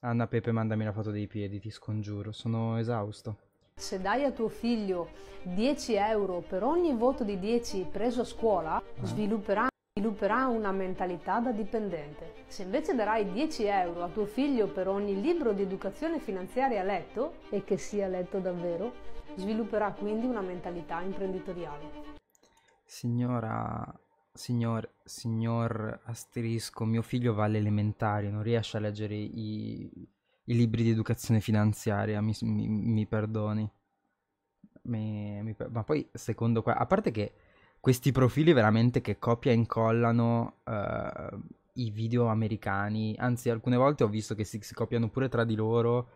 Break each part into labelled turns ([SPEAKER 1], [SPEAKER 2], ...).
[SPEAKER 1] Anna Pepe, mandami la foto dei piedi, ti scongiuro, sono esausto.
[SPEAKER 2] Se dai a tuo figlio 10 euro per ogni voto di 10 preso a scuola, eh. svilupperà svilupperà una mentalità da dipendente. Se invece darai 10 euro a tuo figlio per ogni libro di educazione finanziaria letto, e che sia letto davvero, svilupperà quindi una mentalità imprenditoriale.
[SPEAKER 1] Signora Signor, signor asterisco, mio figlio va all'elementare, non riesce a leggere i, i libri di educazione finanziaria, mi, mi, mi perdoni. Mi, mi, ma poi, secondo qua, a parte che questi profili veramente che copia e incollano uh, i video americani, anzi alcune volte ho visto che si, si copiano pure tra di loro,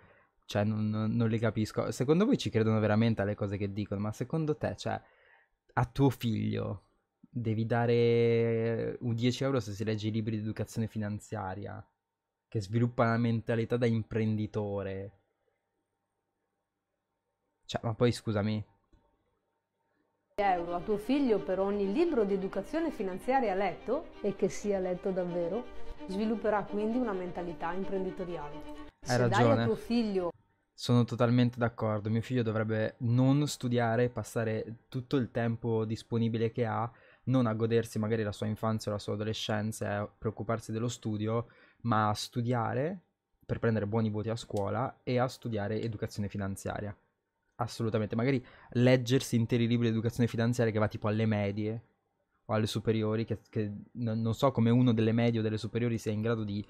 [SPEAKER 1] cioè non, non, non le capisco. Secondo voi ci credono veramente alle cose che dicono, ma secondo te, cioè, a tuo figlio devi dare eh, un 10 euro se si legge i libri di educazione finanziaria, che sviluppa la mentalità da imprenditore. Cioè, ma poi scusami.
[SPEAKER 2] Euro a tuo figlio per ogni libro di educazione finanziaria letto e che sia letto davvero, svilupperà quindi una mentalità imprenditoriale. Hai Se ragione. Dai a tuo figlio
[SPEAKER 1] sono totalmente d'accordo. Mio figlio dovrebbe non studiare, passare tutto il tempo disponibile che ha non a godersi magari la sua infanzia o la sua adolescenza e a preoccuparsi dello studio, ma a studiare per prendere buoni voti a scuola e a studiare educazione finanziaria. Assolutamente, magari leggersi interi libri di educazione finanziaria che va tipo alle medie o alle superiori, che, che non so come uno delle medie o delle superiori sia in grado di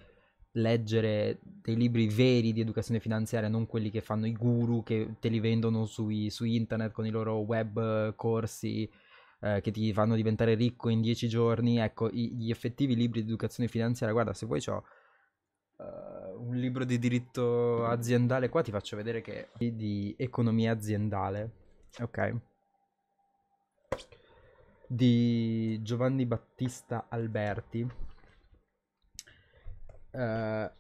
[SPEAKER 1] leggere dei libri veri di educazione finanziaria, non quelli che fanno i guru che te li vendono sui, su internet con i loro web eh, corsi eh, che ti fanno diventare ricco in dieci giorni, ecco, i, gli effettivi libri di educazione finanziaria, guarda, se vuoi ho uh, eh, un libro di diritto aziendale qua, ti faccio vedere che è di economia aziendale, ok? Di Giovanni Battista Alberti. Uh,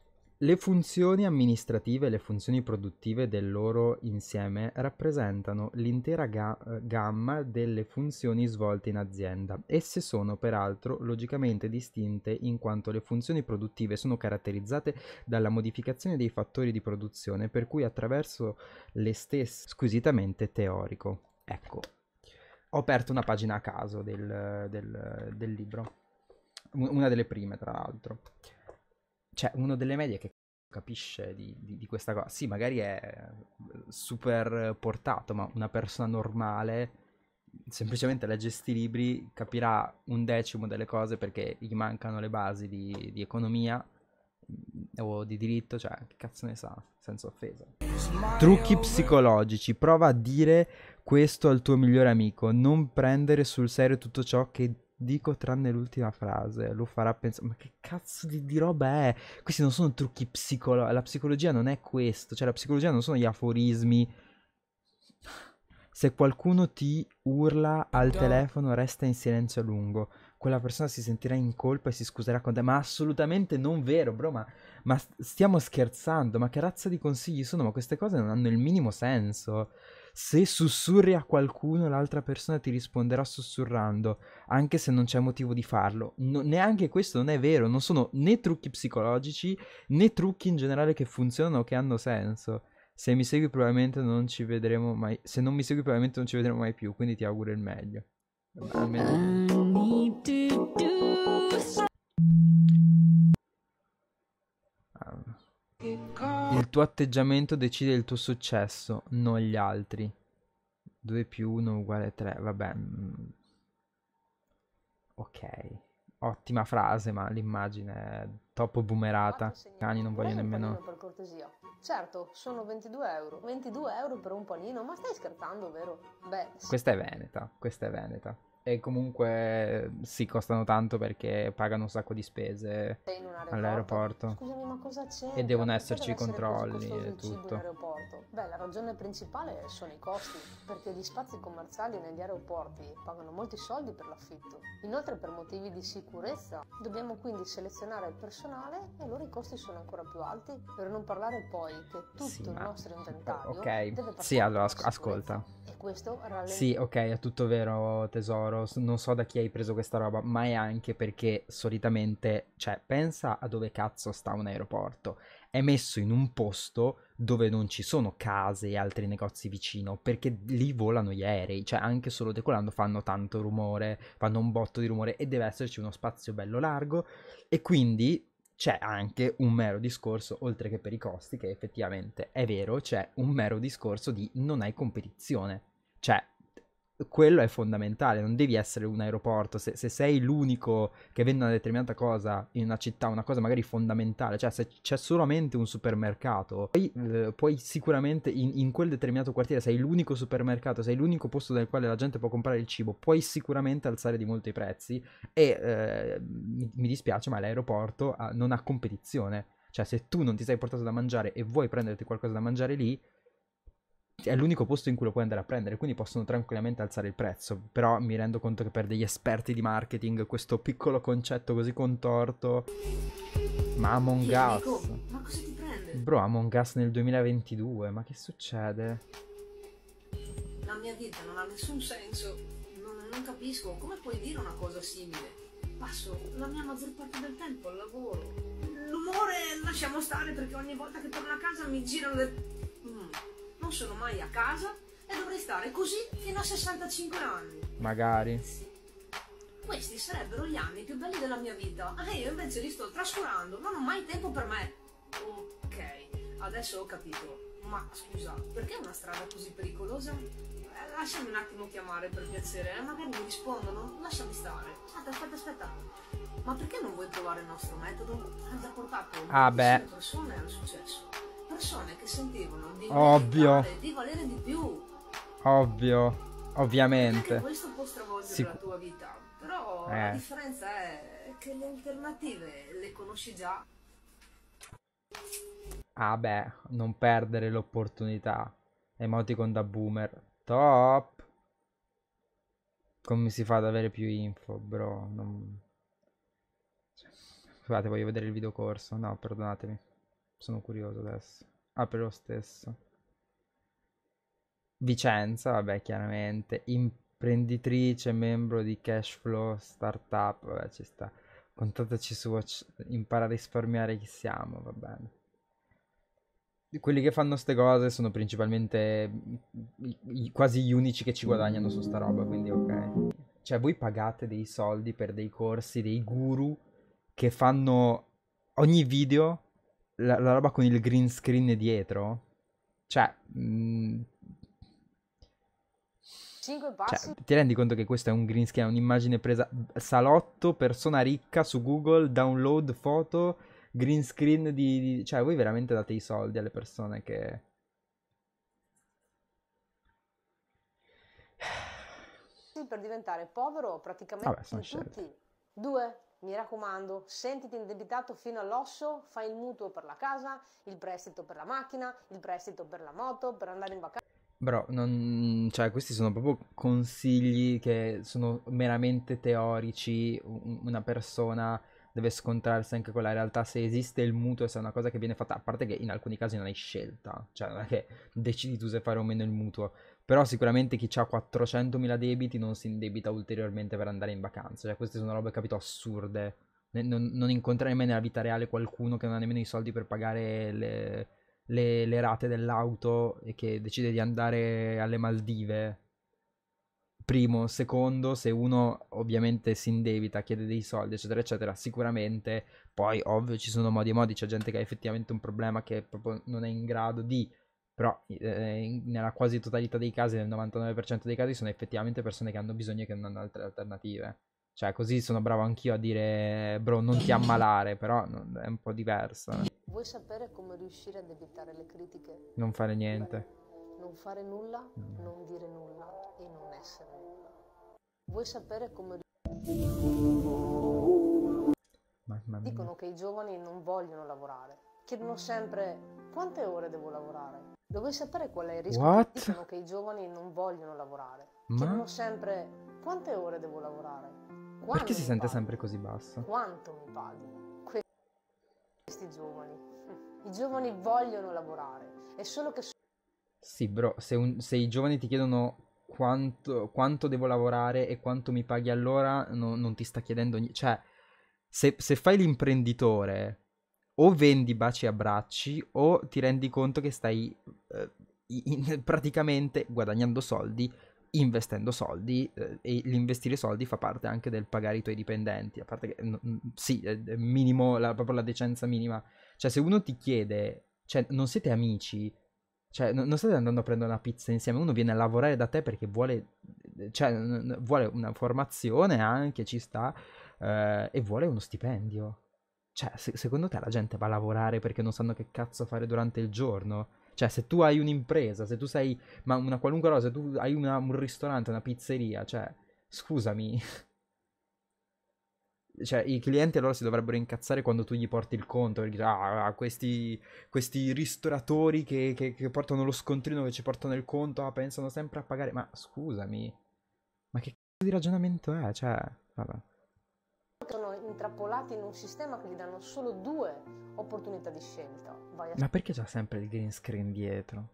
[SPEAKER 1] le funzioni amministrative e le funzioni produttive del loro insieme rappresentano l'intera ga- eh, gamma delle funzioni svolte in azienda. Esse sono peraltro logicamente distinte in quanto le funzioni produttive sono caratterizzate dalla modificazione dei fattori di produzione, per cui attraverso le stesse squisitamente teorico. Ecco, ho aperto una pagina a caso del, del, del libro, una delle prime tra l'altro. Cioè, uno delle medie che capisce di, di, di, questa cosa. Sì, magari è super portato, ma una persona normale semplicemente legge sti libri, capirà un decimo delle cose perché gli mancano le basi di, di economia mm, o di diritto, cioè che cazzo ne sa, senza offesa. Trucchi psicologici, prova a dire questo al tuo migliore amico, non prendere sul serio tutto ciò che dico tranne l'ultima frase, lo farà pensare, ma che cazzo di, di, roba è? Questi non sono trucchi psicologici, la psicologia non è questo, cioè la psicologia non sono gli aforismi. Se qualcuno ti urla al telefono, resta in silenzio a lungo. Quella persona si sentirà in colpa e si scuserà con te. Ma assolutamente non vero, bro. Ma, ma stiamo scherzando. Ma che razza di consigli sono? Ma queste cose non hanno il minimo senso. Se sussurri a qualcuno, l'altra persona ti risponderà sussurrando, anche se non c'è motivo di farlo. No, neanche questo non è vero, non sono né trucchi psicologici né trucchi in generale che funzionano o che hanno senso. Se mi segui probabilmente non ci vedremo mai. Se non mi segui probabilmente non ci vedremo mai più, quindi ti auguro il meglio.
[SPEAKER 2] Almeno...
[SPEAKER 1] tuo atteggiamento decide il tuo successo, non gli altri. 2 più 1 uguale 3, vabbè. Mm. Ok, ottima frase, ma l'immagine è troppo boomerata. Cani non voglio nemmeno... Per
[SPEAKER 2] cortesia. Certo, sono 22 euro. 22 euro per un panino, ma stai scherzando, vero? Beh...
[SPEAKER 1] Questa è Veneta, questa è Veneta. E comunque ehm, sì, costano tanto perché pagano un sacco di spese all'aeroporto. Scusami, ma cosa c'è? E devono esserci i controlli e tutto.
[SPEAKER 2] Beh, la ragione principale sono i costi, perché gli spazi commerciali negli aeroporti pagano molti soldi per l'affitto. Inoltre, per motivi di sicurezza, dobbiamo quindi selezionare il personale e allora i costi sono ancora più alti. Per non parlare poi che tutto sì, il ma... nostro inventario. Ok, sì, allora ascolta. E questo rallenta. Sì, ok,
[SPEAKER 1] è tutto vero, tesoro tesoro, non so da chi hai preso questa roba, ma è anche perché solitamente, cioè, pensa a dove cazzo sta un aeroporto. È messo in un posto dove non ci sono case e altri negozi vicino, perché lì volano gli aerei, cioè anche solo decolando fanno tanto rumore, fanno un botto di rumore e deve esserci uno spazio bello largo e quindi c'è anche un mero discorso, oltre che per i costi, che effettivamente è vero, c'è un mero discorso di non hai competizione. Cioè, quello è fondamentale, non devi essere un aeroporto, se, se, sei l'unico che vende una determinata cosa in una città, una cosa magari fondamentale, cioè se c'è solamente un supermercato, poi, eh, poi sicuramente in, in, quel determinato quartiere sei l'unico supermercato, sei l'unico posto nel quale la gente può comprare il cibo, puoi sicuramente alzare di molto i prezzi e eh, mi, mi, dispiace ma l'aeroporto ha, non ha competizione, cioè se tu non ti sei portato da mangiare e vuoi prenderti qualcosa da mangiare lì, è l'unico posto in cui lo puoi andare a prendere, quindi possono tranquillamente alzare il prezzo, però mi rendo conto che per degli esperti di marketing questo piccolo concetto così contorto... Ma Among Us... Ma cosa ti prende? Bro, Among Us nel 2022, ma che succede?
[SPEAKER 2] La mia vita non ha nessun senso, non, non capisco, come puoi dire una cosa simile? Passo la mia maggior parte del tempo al lavoro. L'umore lasciamo stare perché ogni volta che torno a casa mi girano le non sono mai a casa e dovrei stare così fino a 65 anni. Magari. Questi sarebbero gli anni più belli della mia vita e ah, io invece li sto trascurando, non ho mai tempo per me. Ok, adesso ho capito. Ma scusa, perché una strada così pericolosa? Eh, lasciami un attimo chiamare per piacere, eh, magari mi rispondono. Lasciami stare. Aspetta, aspetta, aspetta. Ma perché non vuoi provare il
[SPEAKER 1] nostro metodo? Hanno già portato ah, persone al successo persone che sentivano di, Ovvio. di valere di più. Ovvio, ovviamente. Anche questo può stravolgere Sic la tua vita, però eh. la differenza
[SPEAKER 2] è che le alternative le conosci già.
[SPEAKER 1] Ah beh, non perdere l'opportunità. Emoticon da boomer. Top! Come si fa ad avere più info, bro? Non... Scusate, voglio vedere il video corso. No, perdonatemi. Sono curioso adesso. Ah, lo stesso. Vicenza, vabbè, chiaramente. Imprenditrice, membro di Cashflow Startup, vabbè, ci sta. Contattaci su, impara a risparmiare chi siamo, va bene quelli che fanno queste cose sono principalmente quasi gli unici che ci guadagnano su sta roba, quindi ok. Cioè voi pagate dei soldi per dei corsi, dei guru che fanno ogni video la, la roba con il green screen dietro, cioè... Mh, mm,
[SPEAKER 2] cioè,
[SPEAKER 1] ti rendi conto che questo è un green screen, un'immagine presa salotto, persona ricca su Google, download foto, green screen di, di... Cioè, voi veramente date i soldi alle persone che...
[SPEAKER 2] Per diventare povero praticamente Vabbè, sono tutti. Due, mi raccomando, sentiti indebitato fino all'osso, fai il mutuo per la casa, il prestito per la macchina, il prestito per la moto, per andare in vacanza.
[SPEAKER 1] Bro, non, cioè, questi sono proprio consigli che sono meramente teorici. Una persona deve scontrarsi anche con la realtà. Se esiste il mutuo, se è una cosa che viene fatta, a parte che in alcuni casi non hai scelta, cioè non è che decidi tu se fare o meno il mutuo. Però sicuramente chi ha 400.000 debiti non si indebita ulteriormente per andare in vacanza. Cioè, queste sono robe, capito, assurde. Non, non incontrare mai nella vita reale qualcuno che non ha nemmeno i soldi per pagare le, le, le rate dell'auto e che decide di andare alle Maldive. Primo, secondo, se uno ovviamente si indebita, chiede dei soldi, eccetera, eccetera, sicuramente poi ovvio ci sono modi e modi, c'è gente che ha effettivamente un problema che proprio non è in grado di però eh, nella quasi totalità dei casi, nel 99% dei casi, sono effettivamente persone che hanno bisogno e che non hanno altre alternative. Cioè, così sono bravo anch'io a dire, bro, non ti ammalare, però non, è un po' diverso. Eh.
[SPEAKER 2] Vuoi sapere come riuscire ad evitare le critiche?
[SPEAKER 1] Non fare niente. Beh,
[SPEAKER 2] non fare nulla, mm. non dire nulla e non essere nulla. Vuoi sapere come... Mamma Dicono che i giovani non vogliono lavorare chiedono sempre quante ore devo lavorare. Dovrei sapere qual è il rischio What? dicono che i giovani non vogliono lavorare. Ma... Chiedono sempre quante ore devo lavorare. Quando Perché si sente paghi?
[SPEAKER 1] sempre così basso?
[SPEAKER 2] Quanto mi paghi? Que- questi giovani. I giovani vogliono lavorare. È solo che...
[SPEAKER 1] Sì, bro, se, un, se i giovani ti chiedono quanto, quanto, devo lavorare e quanto mi paghi all'ora, no, non ti sta chiedendo niente. Cioè, se, se, fai l'imprenditore o vendi baci e abbracci o ti rendi conto che stai eh, in, praticamente guadagnando soldi investendo soldi eh, e l'investire soldi fa parte anche del pagare i tuoi dipendenti, a parte che n- sì, è minimo, la, proprio la decenza minima. Cioè se uno ti chiede, cioè non siete amici, cioè n- non state andando a prendere una pizza insieme, uno viene a lavorare da te perché vuole, cioè, n- vuole una formazione anche, ci sta, eh, e vuole uno stipendio. Cioè, se- secondo te la gente va a lavorare perché non sanno che cazzo fare durante il giorno? Cioè, se tu hai un'impresa, se tu sei, ma una qualunque cosa, se tu hai una, un ristorante, una pizzeria, cioè, scusami. Cioè, i clienti allora si dovrebbero incazzare quando tu gli porti il conto, perché ah, ah, questi, questi ristoratori che, che, che, portano lo scontrino, che ci portano il conto, ah, pensano sempre a pagare. Ma scusami, ma che cazzo di ragionamento è? Cioè, vabbè
[SPEAKER 2] intrappolati in un sistema che gli danno solo due opportunità di scelta. Vai a Ma
[SPEAKER 1] perché c'è sempre il green screen dietro?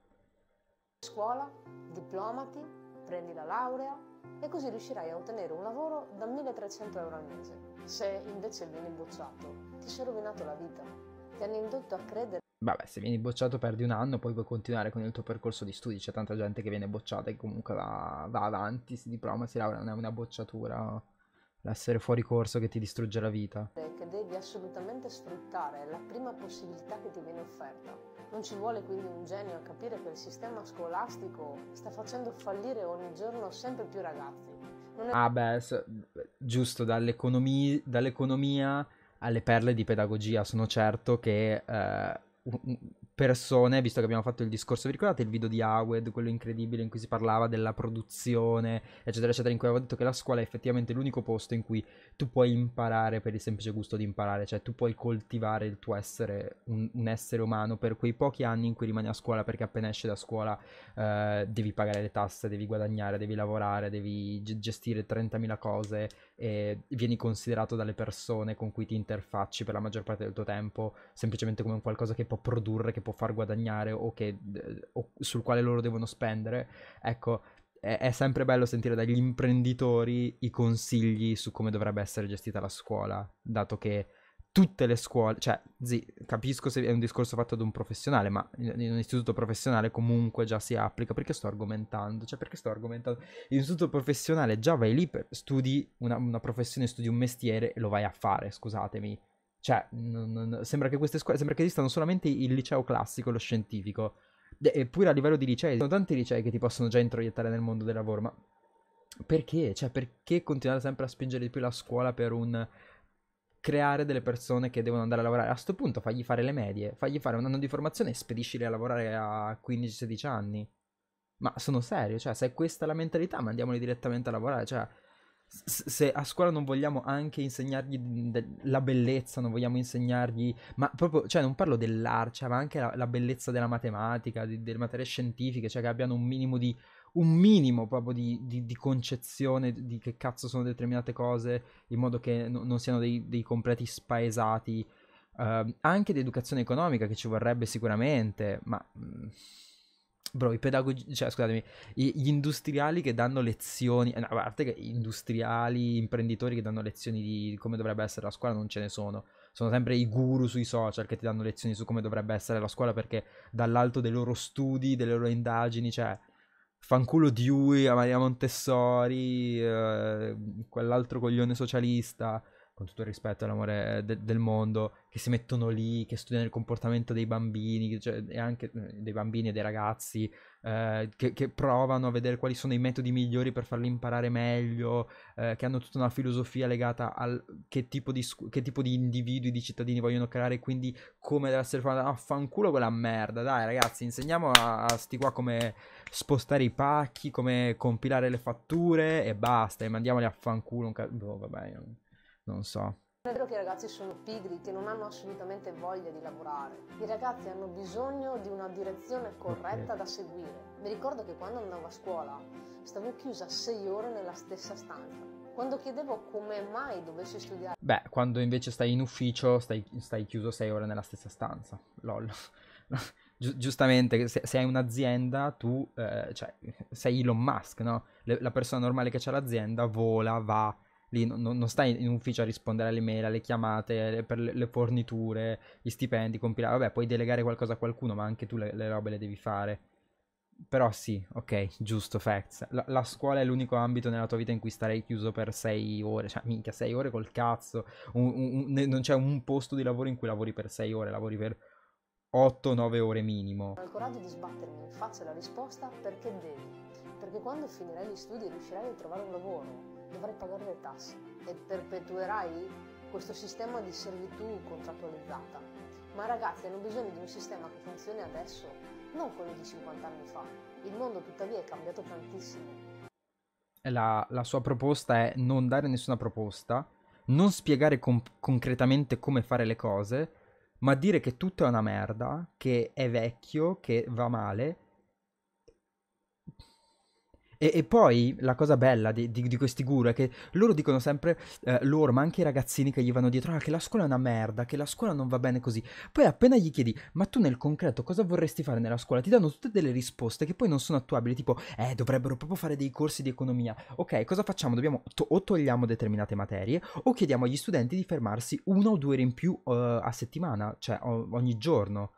[SPEAKER 2] Scuola, diplomati, prendi la laurea e così riuscirai a ottenere un lavoro da 1300 euro al mese. Se invece vieni bocciato, ti sei rovinato la vita. Ti hanno indotto a credere
[SPEAKER 1] Vabbè, se vieni bocciato perdi un anno, poi puoi continuare con il tuo percorso di studi. C'è tanta gente che viene bocciata e comunque va, va avanti, si diploma, si laurea, non è una bocciatura l'essere fuori corso che ti distrugge la vita.
[SPEAKER 2] Che devi assolutamente sfruttare la prima possibilità che ti viene offerta. Non ci vuole quindi un genio a capire che il sistema scolastico sta facendo fallire ogni giorno sempre più ragazzi. È... Ah beh, so,
[SPEAKER 1] giusto, dall'economia, dall'economia alle perle di pedagogia sono certo che... Eh, persone, visto che abbiamo fatto il discorso, vi ricordate il video di Awed, quello incredibile in cui si parlava della produzione, eccetera, eccetera, in cui avevo detto che la scuola è effettivamente l'unico posto in cui tu puoi imparare per il semplice gusto di imparare, cioè tu puoi coltivare il tuo essere un, un essere umano per quei pochi anni in cui rimani a scuola, perché appena esci da scuola eh, devi pagare le tasse, devi guadagnare, devi lavorare, devi g- gestire 30.000 cose e vieni considerato dalle persone con cui ti interfacci per la maggior parte del tuo tempo semplicemente come un qualcosa che può produrre, che può può far guadagnare o, che, o sul quale loro devono spendere. Ecco, è, è, sempre bello sentire dagli imprenditori i consigli su come dovrebbe essere gestita la scuola, dato che tutte le scuole, cioè, zi, capisco se è un discorso fatto da un professionale, ma in un istituto professionale comunque già si applica. Perché sto argomentando? Cioè, perché sto argomentando? In un istituto professionale già vai lì, per, studi una, una professione, studi un mestiere e lo vai a fare, scusatemi. Cioè, non, non, sembra che queste scuole, sembra che esistano solamente il liceo classico, lo scientifico. Eppure a livello di licei, sono tanti licei che ti possono già introiettare nel mondo del lavoro, ma perché? Cioè, perché continuare sempre a spingere di più la scuola per un creare delle persone che devono andare a lavorare? A questo punto fagli fare le medie, fagli fare un anno di formazione e spediscili a lavorare a 15-16 anni. Ma sono serio, cioè, se è questa la mentalità, mandiamoli direttamente a lavorare, cioè se a scuola non vogliamo anche insegnargli de- la bellezza, non vogliamo insegnargli, ma proprio, cioè non parlo dell'arcia, cioè, ma anche la, la bellezza della matematica, di, delle materie scientifiche, cioè che abbiano un minimo di, un minimo proprio di, di, di, concezione di che cazzo sono determinate cose, in modo che no, non siano dei, dei completi spaesati, uh, anche di educazione economica che ci vorrebbe sicuramente, ma... Mh mm, Bro, i pedagogi, cioè scusatemi, gli industriali che danno lezioni, no, a parte che industriali, imprenditori che danno lezioni di come dovrebbe essere la scuola non ce ne sono. Sono sempre i guru sui social che ti danno lezioni su come dovrebbe essere la scuola perché dall'alto dei loro studi, delle loro indagini, cioè fanculo Dewey, Maria Montessori, eh, quell'altro coglione socialista, con tutto il rispetto e l'amore eh, de- del mondo, che si mettono lì, che studiano il comportamento dei bambini, cioè, e anche eh, dei bambini e dei ragazzi, eh, che-, che, provano a vedere quali sono i metodi migliori per farli imparare meglio, eh, che hanno tutta una filosofia legata al che tipo di, scu- che tipo di individui, di cittadini vogliono creare, quindi come deve essere fatta, affanculo quella merda, dai ragazzi, insegniamo a, a sti qua come spostare i pacchi, come compilare le fatture e basta, e mandiamoli a fanculo, un ca- boh, vabbè, io non so.
[SPEAKER 2] È vero che i ragazzi sono pigri, che non hanno assolutamente voglia di lavorare. I ragazzi hanno bisogno di una direzione corretta da seguire. Mi ricordo che quando andavo a scuola stavo chiusa sei ore nella stessa stanza. Quando chiedevo come mai dovessi studiare... Beh,
[SPEAKER 1] quando invece stai in ufficio stai, stai chiuso sei ore nella stessa stanza. Lol. giustamente, se, se, hai un'azienda, tu eh, cioè, sei Elon Musk, no? Le, la persona normale che ha l'azienda vola, va, lì non, non, stai in ufficio a rispondere alle mail, alle chiamate, le, per le, forniture, gli stipendi, compilare, ah, vabbè, puoi delegare qualcosa a qualcuno, ma anche tu le, le robe le devi fare. Però sì, ok, giusto, facts. La, la, scuola è l'unico ambito nella tua vita in cui starei chiuso per 6 ore. Cioè, minchia, 6 ore col cazzo. Un, un, un, non c'è un posto di lavoro in cui lavori per 6 ore, lavori per 8-9 ore minimo. Ho il
[SPEAKER 2] coraggio di sbattermi in faccia la risposta perché devi. Perché quando finirai gli studi riuscirai a trovare un lavoro dovrai pagare le tasse e perpetuerai questo sistema di servitù contrattualizzata. Ma ragazzi hanno bisogno di un sistema che funzioni adesso, non quello di 50 anni fa. Il mondo tuttavia è cambiato tantissimo.
[SPEAKER 1] La, la sua proposta è non dare nessuna proposta, non spiegare com- concretamente come fare le cose, ma dire che tutto è una merda, che è vecchio, che va male e, e, poi la cosa bella di, di, di, questi guru è che loro dicono sempre, eh, loro, ma anche i ragazzini che gli vanno dietro, ah, che la scuola è una merda, che la scuola non va bene così. Poi appena gli chiedi, ma tu nel concreto cosa vorresti fare nella scuola? Ti danno tutte delle risposte che poi non sono attuabili, tipo, eh, dovrebbero proprio fare dei corsi di economia. Ok, cosa facciamo? Dobbiamo, to- o togliamo determinate materie, o chiediamo agli studenti di fermarsi una o due ore in più uh, a settimana, cioè o- ogni giorno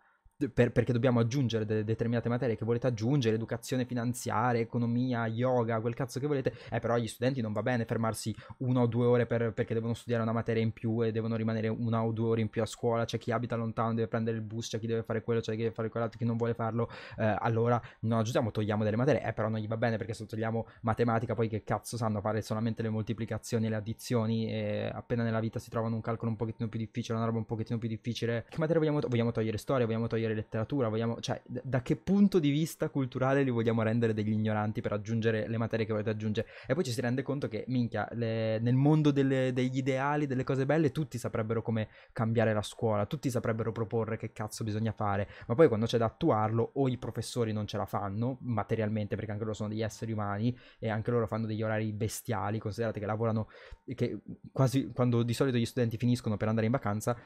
[SPEAKER 1] per, perché dobbiamo aggiungere de- determinate materie che volete aggiungere, educazione finanziaria, economia, yoga, quel cazzo che volete, eh però agli studenti non va bene fermarsi una o due ore per, perché devono studiare una materia in più e devono rimanere una o due ore in più a scuola, c'è chi abita lontano, deve prendere il bus, c'è chi deve fare quello, c'è chi deve fare quell'altro, chi non vuole farlo, eh, allora non aggiungiamo, togliamo delle materie, eh però non gli va bene perché se togliamo matematica poi che cazzo sanno fare solamente le moltiplicazioni e le addizioni e appena nella vita si trovano un calcolo un pochettino più difficile, una roba un pochettino più difficile, che materia vogliamo, to- vogliamo togliere storia, vogliamo togliere studiare letteratura, vogliamo, cioè, d- da che punto di vista culturale li vogliamo rendere degli ignoranti per aggiungere le materie che volete aggiungere. E poi ci si rende conto che, minchia, le, nel mondo delle, degli ideali, delle cose belle, tutti saprebbero come cambiare la scuola, tutti saprebbero proporre che cazzo bisogna fare, ma poi quando c'è da attuarlo o i professori non ce la fanno materialmente, perché anche loro sono degli esseri umani e anche loro fanno degli orari bestiali, considerate che lavorano, che quasi quando di solito gli studenti finiscono per andare in vacanza,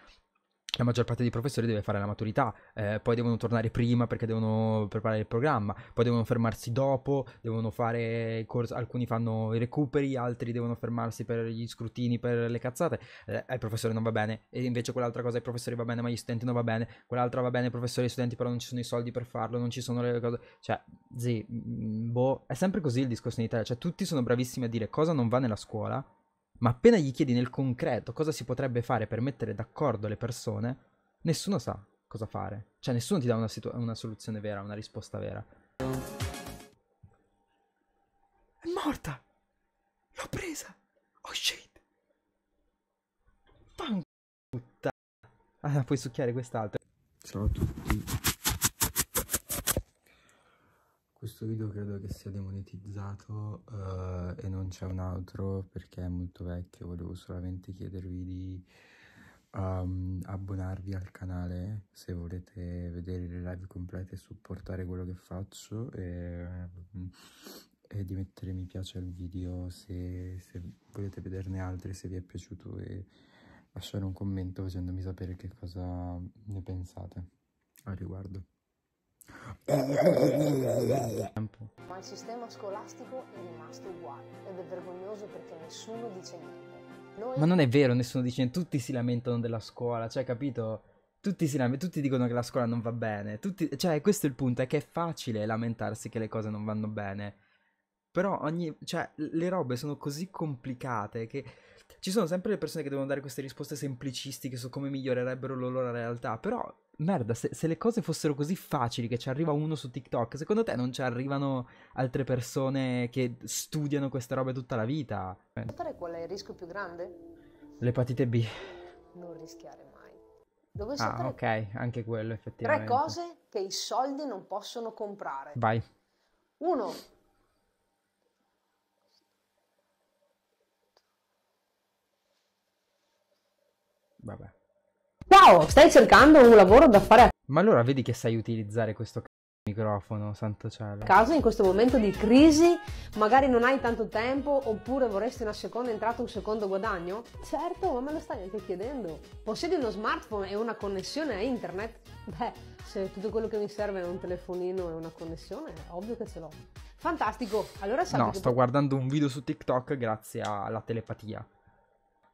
[SPEAKER 1] la maggior parte dei professori deve fare la maturità, eh, poi devono tornare prima perché devono preparare il programma, poi devono fermarsi dopo, devono fare corso, alcuni fanno i recuperi, altri devono fermarsi per gli scrutini, per le cazzate, eh, al professore non va bene, e invece quell'altra cosa ai professore va bene ma gli studenti non va bene, quell'altra va bene ai professori e agli studenti però non ci sono i soldi per farlo, non ci sono le cose, cioè, zi, mm, boh, è sempre così il discorso in Italia, cioè tutti sono bravissimi a dire cosa non va nella scuola, ma appena gli chiedi nel concreto cosa si potrebbe fare per mettere d'accordo le persone, nessuno sa cosa fare. Cioè nessuno ti dà una, situ- una soluzione vera, una risposta vera. È morta! L'ho presa! Oh shit! Panca! Ah, puoi succhiare quest'altro. Ciao a tutti. Questo video credo che sia demonetizzato uh, e non c'è un altro perché è molto vecchio, volevo solamente chiedervi di um, abbonarvi al canale se volete vedere le live complete e supportare quello che faccio e, e di mettere mi piace al video se, se volete vederne altri, se vi è piaciuto e lasciare un commento facendomi sapere che cosa ne pensate al riguardo. Ma
[SPEAKER 2] il sistema scolastico è rimasto uguale ed è vergognoso perché nessuno dice niente. Noi... Ma non è
[SPEAKER 1] vero, nessuno dice niente, tutti si lamentano della scuola, cioè capito? Tutti, si lament- tutti dicono che la scuola non va bene, tutti- cioè questo è il punto, è che è facile lamentarsi che le cose non vanno bene. Però ogni, cioè, le robe sono così complicate che ci sono sempre le persone che devono dare queste risposte semplicistiche su come migliorerebbero la loro realtà, però merda, se, se, le cose fossero così facili che ci arriva uno su TikTok, secondo te non ci arrivano altre persone che studiano queste robe tutta la vita? Sapere
[SPEAKER 2] eh. qual è il rischio più grande?
[SPEAKER 1] L'epatite B.
[SPEAKER 2] Non rischiare mai. Dove ah,
[SPEAKER 1] ok, anche quello effettivamente. Tre cose
[SPEAKER 2] che i soldi non possono comprare. Vai. Uno,
[SPEAKER 1] Ciao, stai cercando un lavoro da fare a... Ma allora vedi che sai utilizzare questo microfono, santo cielo. Caso
[SPEAKER 2] in questo momento di crisi, magari non hai tanto tempo oppure vorresti una seconda entrata, un secondo guadagno? Certo, ma me lo stai anche chiedendo. Possiedi uno smartphone e una connessione a internet? Beh, se tutto quello che mi serve è un telefonino e una connessione, è ovvio che ce l'ho. Fantastico, allora sappi No, sto
[SPEAKER 1] guardando un video su TikTok grazie alla telepatia.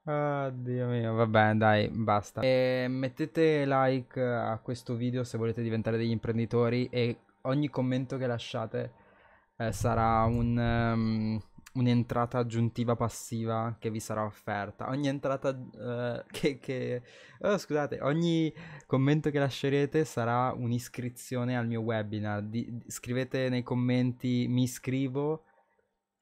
[SPEAKER 1] Oddio mio, vabbè dai, basta. E mettete like a questo video se volete diventare degli imprenditori e ogni commento che lasciate eh, sarà ehm, un'entrata um, un aggiuntiva passiva che vi sarà offerta. Ogni entrata uh, che... che... Oh, scusate, ogni commento che lascerete sarà un'iscrizione al mio webinar. di, scrivete nei commenti mi iscrivo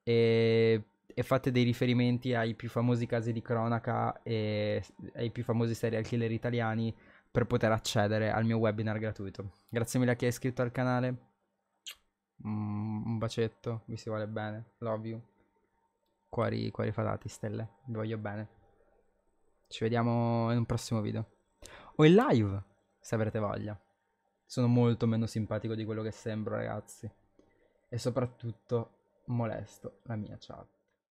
[SPEAKER 1] e e fate dei riferimenti ai più famosi casi di cronaca e ai più famosi serial killer italiani per poter accedere al mio webinar gratuito. Grazie mille a chi è iscritto al canale. Mm, un bacetto, vi si vuole bene. Love you. Cuori, cuori fatati, stelle. Vi voglio bene. Ci vediamo in un prossimo video. O in live, se avrete voglia. Sono molto meno simpatico di quello che sembro, ragazzi. E soprattutto molesto la mia chat.